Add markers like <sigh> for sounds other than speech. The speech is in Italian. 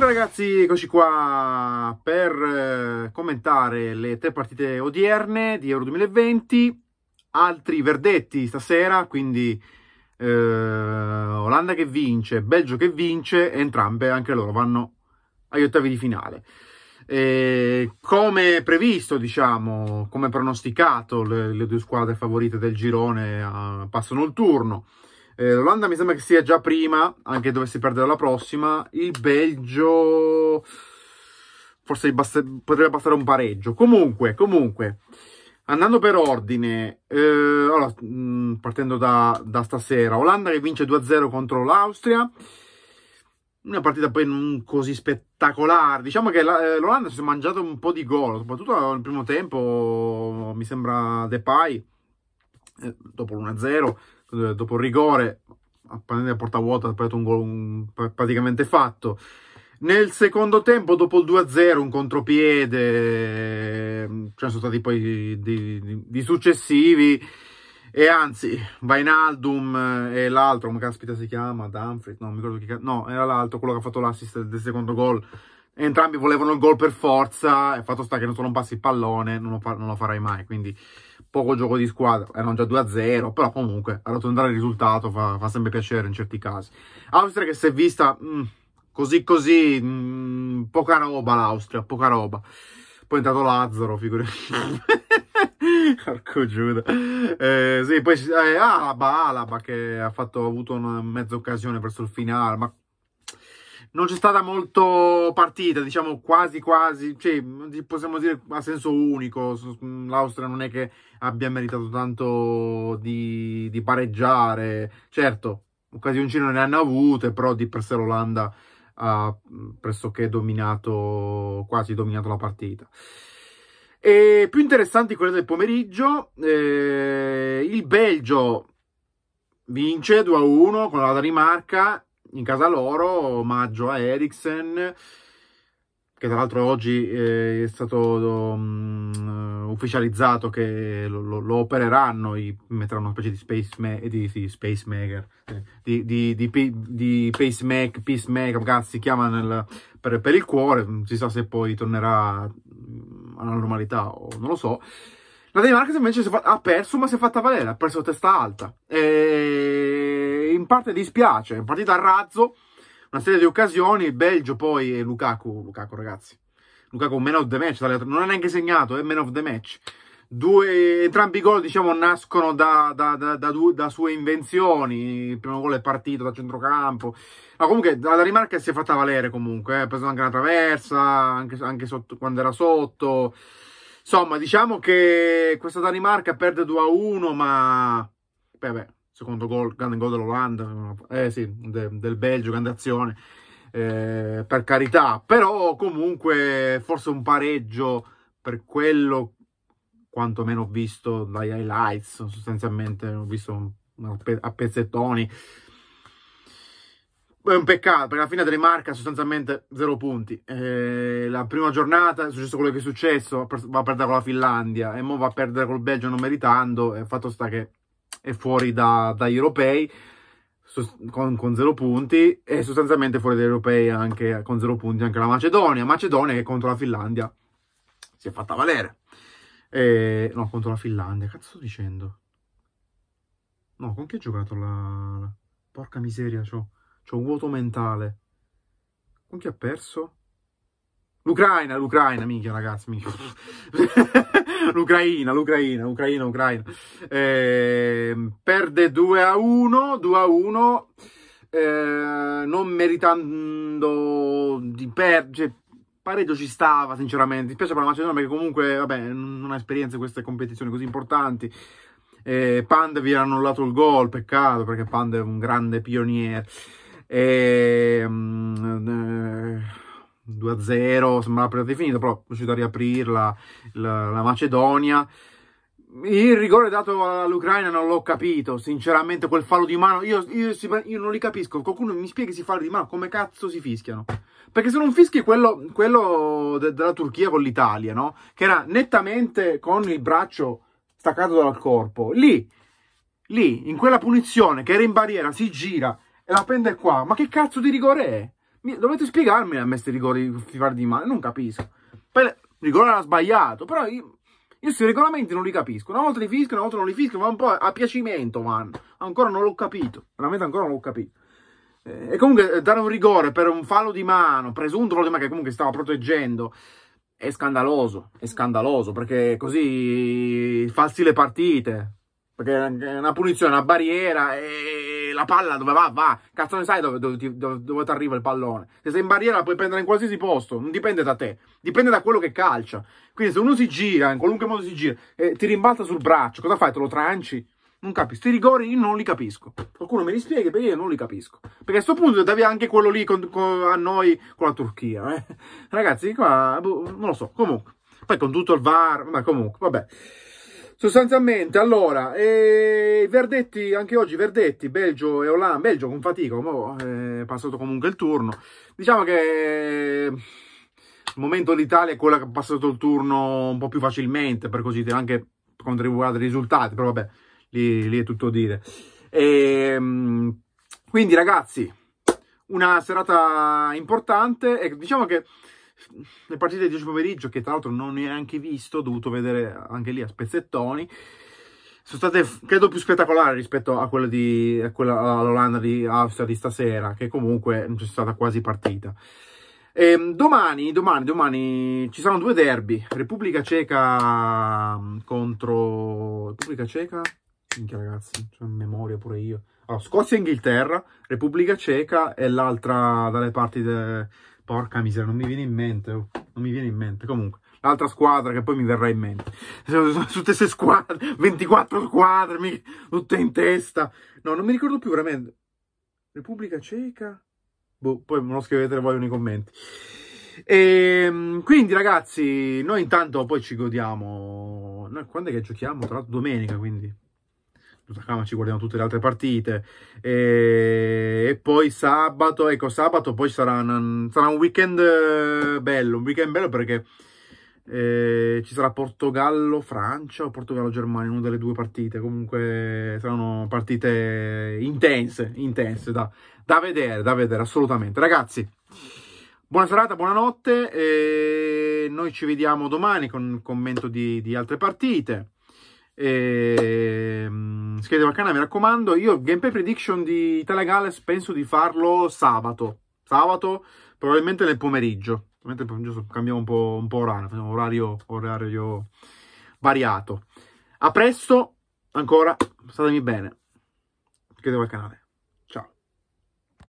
Buonasera ragazzi, eccoci qua per eh, commentare le tre partite odierne di Euro 2020, altri verdetti stasera, quindi eh, Olanda che vince, Belgio che vince, entrambe anche loro vanno agli ottavi di finale. E come previsto, diciamo, come pronosticato, le, le, due squadre favorite del girone uh, passano il turno. Eh, L'Olanda mi sembra che sia già prima, anche dovessi perdere la prossima. Il Belgio... Forse bast potrebbe bastare un pareggio. Comunque, comunque... Andando per ordine, eh, allora, mh, mm, partendo da, da, stasera, Olanda che vince 2-0 contro l'Austria, una partita poi non così spettacolare, diciamo che eh, l'Olanda si è mangiato un po' di gol, soprattutto nel primo tempo, mi sembra Depay, eh, dopo l'1-0, eh, dopo il rigore, a porta vuota, ha preso un gol un, praticamente fatto. Nel secondo tempo, dopo il 2-0, un contropiede, ehm, ce ne sono stati poi di, successivi. E anzi, Vainaldum e l'altro, come caspita si chiama, Dumfries, no, mi ricordo chi No, era l'altro, quello che ha fatto l'assist del secondo gol. Entrambi volevano il gol per forza, e fatto sta che non solo non passi il pallone, non lo, non lo farai mai, quindi poco gioco di squadra, erano già 2-0, però comunque arrotondare il risultato fa, fa, sempre piacere in certi casi. Austria che si è vista mh, mm, così così, mh, mm, poca roba l'Austria, poca roba. Poi è entrato Lazzaro, figurati. <laughs> Porco Giuda. Eh, sì, poi eh, Alaba, Alaba che ha, fatto, ha avuto una mezza occasione verso il finale, ma non c'è stata molto partita, diciamo quasi quasi, cioè, possiamo dire a senso unico, l'Austria non è che abbia meritato tanto di, di pareggiare, certo, occasioncino ne hanno avute, però di per sé l'Olanda ha pressoché dominato, quasi dominato la partita. E più interessanti quelle del pomeriggio, eh, il Belgio vince 2-1 con la Danimarca in casa loro, omaggio a Ericsson, che tra l'altro oggi eh, è stato um, ufficializzato che lo, lo, opereranno, gli metteranno una specie di space, ma- eh, di, di space maker, eh, di, di, di, di pacemaker, pacemaker, cazzo si chiama nel, per, per, il cuore, non si sa se poi tornerà mm, alla normalità o non lo so. La Danimarca invece ha perso ma si è fatta valere, ha perso testa alta. E parte dispiace, è partita a razzo, una serie di occasioni, il Belgio poi e Lukaku, Lukaku ragazzi, Lukaku man of the match, non ha neanche segnato, è man of the match. Due, entrambi i gol diciamo nascono da, da, da, da, sue invenzioni, il primo gol è partito da centrocampo, ma comunque la Danimarca si è fatta valere comunque, eh. ha preso anche una traversa, anche, anche sotto, quando era sotto, insomma diciamo che questa Danimarca perde 2-1 ma... Beh, beh, secondo gol, grande gol dell'Olanda, eh sì, de, del Belgio, grande azione, eh, per carità, però comunque forse un pareggio per quello, quantomeno ho visto dai highlights, sostanzialmente ho visto a pezzettoni, è un peccato perché alla fine della rimarca sostanzialmente zero punti eh, la prima giornata è successo quello che è successo va a perdere con la Finlandia e ora va a perdere col Belgio non meritando e fatto sta che è fuori da, dagli europei con, con zero punti e sostanzialmente fuori dagli europei anche con zero punti anche la Macedonia. Macedonia che contro la Finlandia si è fatta valere. E, no, contro la Finlandia, cazzo sto dicendo? No, con chi ha giocato la... Porca miseria, c'ho, c'ho un vuoto mentale. Con chi ha perso? L'Ucraina, l'Ucraina, minchia ragazzi, minchia. <laughs> l'Ucraina, l'Ucraina, l'Ucraina, l'Ucraina. Eh, perde 2 a 1, 2 a 1, eh, non meritando di perdere. Cioè, pareggio ci stava, sinceramente. Mi piace per la Macedonia perché comunque, vabbè, non ha esperienza in queste competizioni così importanti. Eh, Pande vi ha annullato il gol, peccato perché Pande è un grande pioniere. Ehm, eh, eh, 2-0, sembrava praticamente finita, però è riuscito a riaprirla la, la Macedonia. Il rigore dato all'Ucraina non l'ho capito, sinceramente quel fallo di mano, io, io, io, non li capisco, qualcuno mi spieghi si falli di mano, come cazzo si fischiano? Perché se non fischi quello, quello de, della Turchia con l'Italia, no? Che era nettamente con il braccio staccato dal corpo, lì, lì, in quella punizione che era in barriera, si gira e la prende qua, ma che cazzo di rigore è? dovete spiegarmi a me questi rigori di fare di male, non capisco. Poi il rigore era sbagliato, però io, sui regolamenti non li capisco. Una volta li fischio, una volta non li fischio, ma un po' a piacimento vanno. Ancora non l'ho capito, veramente ancora non l'ho capito. Eh, e comunque eh, dare un rigore per un fallo di mano, presunto fallo di mano che comunque stava proteggendo, è scandaloso, è scandaloso, perché così falsi le partite, perché è una punizione, una barriera e la palla dove va, va. Cazzo ne sai dove, dove, ti, dove, dove ti arriva il pallone. Se sei in barriera puoi prendere in qualsiasi posto, non dipende da te, dipende da quello che calcia. Quindi se uno si gira, in qualunque modo si gira, eh, ti rimbalza sul braccio, cosa fai? Te lo tranci? Non capisco. Sti rigori io non li capisco. Qualcuno mi rispiega perché io non li capisco. Perché a questo punto devi anche quello lì con, con, a noi con la Turchia. Eh. Ragazzi, qua boh, non lo so. Comunque, poi con tutto il VAR, ma comunque, vabbè. Sostanzialmente, allora, eh, verdetti, anche oggi verdetti, Belgio e Olanda, Belgio con fatica, ma eh, è passato comunque il turno. Diciamo che eh, il momento l'Italia è quella che ha passato il turno un po' più facilmente, per così dire, anche quanto riguarda i risultati, però vabbè, lì, lì è tutto dire. E, ehm, quindi ragazzi, una serata importante e diciamo che le partite di oggi pomeriggio, che tra l'altro non ho neanche visto, ho dovuto vedere anche lì a spezzettoni, sono state credo più spettacolari rispetto a quella, di, a quella all'Olanda di Austria di stasera, che comunque non c'è stata quasi partita. E ehm, domani, domani, domani ci saranno due derby, Repubblica Ceca mm, contro... Repubblica Ceca? Minchia ragazzi, c'ho in memoria pure io. Allora, Scozia e Inghilterra, Repubblica Ceca e l'altra dalle parti del Porca miseria, non mi viene in mente. Oh, non mi viene in mente. Comunque, l'altra squadra che poi mi verrà in mente. <laughs> Sono tutte queste squadre, 24 squadre, tutte in testa. No, non mi ricordo più veramente. Repubblica Ceca? Boh, poi me lo scrivete voi nei commenti. E, ehm, quindi ragazzi, noi intanto poi ci godiamo. Noi quando è che giochiamo? Tra l'altro domenica, quindi Totacama ci guardiamo tutte le altre partite e, e poi sabato ecco sabato poi sarà, sarà un, weekend eh, bello un weekend bello perché eh, ci sarà Portogallo-Francia o Portogallo-Germania una delle due partite comunque saranno partite intense intense da, da vedere da vedere assolutamente ragazzi Buona serata, buonanotte, noi ci vediamo domani con un commento di, di altre partite. E, um, scrivete Marcana, mi raccomando, io gameplay prediction di Italia Gales penso di farlo sabato. Sabato, probabilmente nel pomeriggio. Probabilmente cambiamo un po', un po orario, facciamo orario, orario variato. A presto, ancora, statemi bene. Iscrivetevi al canale.